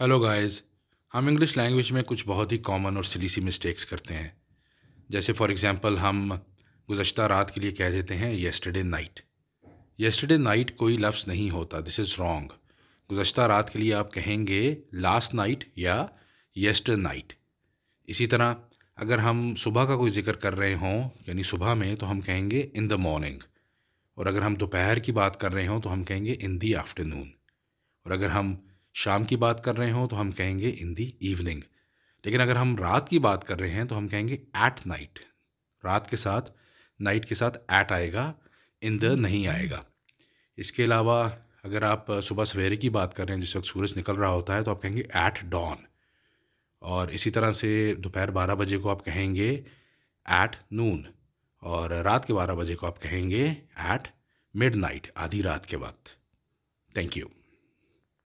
hello guys हम English language में कुछ बहुत ही कॉमन और सिली सी मिस्टेक्स करते हैं जैसे फॉर एग्जांपल हम गुजशत रात के लिए कह देते हैं येस्टरडे नाइट येस्टरडे नाइट कोई लफ्ज़ नहीं होता दिस इज़ रॉन्ग गुजशत रात के लिए आप कहेंगे लास्ट नाइट या येस्टर नाइट इसी तरह अगर हम सुबह का कोई जिक्र कर रहे हों यानी सुबह में तो हम कहेंगे इन द मॉर्निंग और अगर हम दोपहर की बात कर रहे हों तो हम कहेंगे इन दी आफ्टरनून और अगर हम शाम की बात कर रहे हो तो हम कहेंगे इन दी इवनिंग लेकिन अगर हम रात की बात कर रहे हैं तो हम कहेंगे एट नाइट रात के साथ नाइट के साथ ऐट आएगा इन द नहीं आएगा इसके अलावा अगर आप सुबह सवेरे की बात कर रहे हैं जिस वक्त सूरज निकल रहा होता है तो आप कहेंगे ऐट डॉन और इसी तरह से दोपहर बारह बजे को आप कहेंगे ऐट नून और रात के बारह बजे को आप कहेंगे ऐट मिड नाइट आधी रात के वक्त थैंक यू